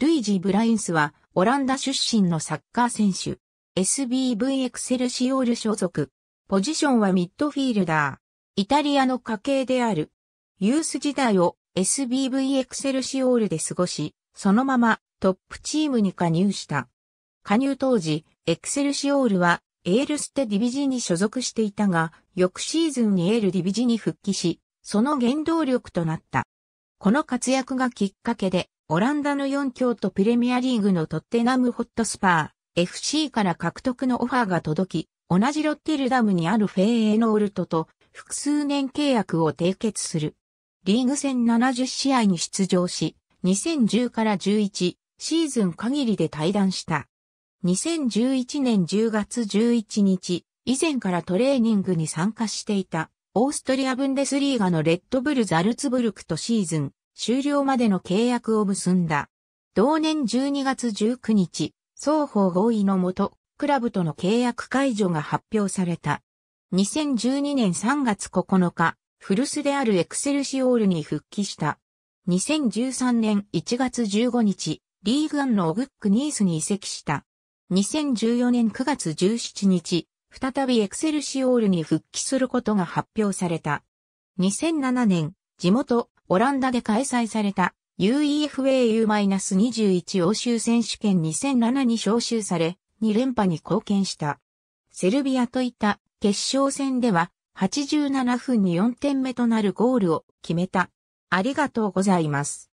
ルイジ・ブラインスは、オランダ出身のサッカー選手。SBV エクセルシオール所属。ポジションはミッドフィールダー。イタリアの家系である。ユース時代を SBV エクセルシオールで過ごし、そのままトップチームに加入した。加入当時、エクセルシオールはエールステディビジに所属していたが、翌シーズンにエールディビジに復帰し、その原動力となった。この活躍がきっかけでオランダの4強とプレミアリーグのトッテナムホットスパー、FC から獲得のオファーが届き、同じロッテルダムにあるフェーエノールトと複数年契約を締結する。リーグ戦70試合に出場し、2010から11シーズン限りで退団した。2011年10月11日、以前からトレーニングに参加していた、オーストリア・ブンデスリーガのレッドブル・ザルツブルクとシーズン、終了までの契約を結んだ。同年12月19日、双方合意のもと、クラブとの契約解除が発表された。2012年3月9日、古巣であるエクセルシオールに復帰した。2013年1月15日、リーグアンのオグックニースに移籍した。2014年9月17日、再びエクセルシオールに復帰することが発表された。2007年、地元オランダで開催された UEFAU-21 欧州選手権2007に招集され、2連覇に貢献した。セルビアといった決勝戦では、87分に4点目となるゴールを決めた。ありがとうございます。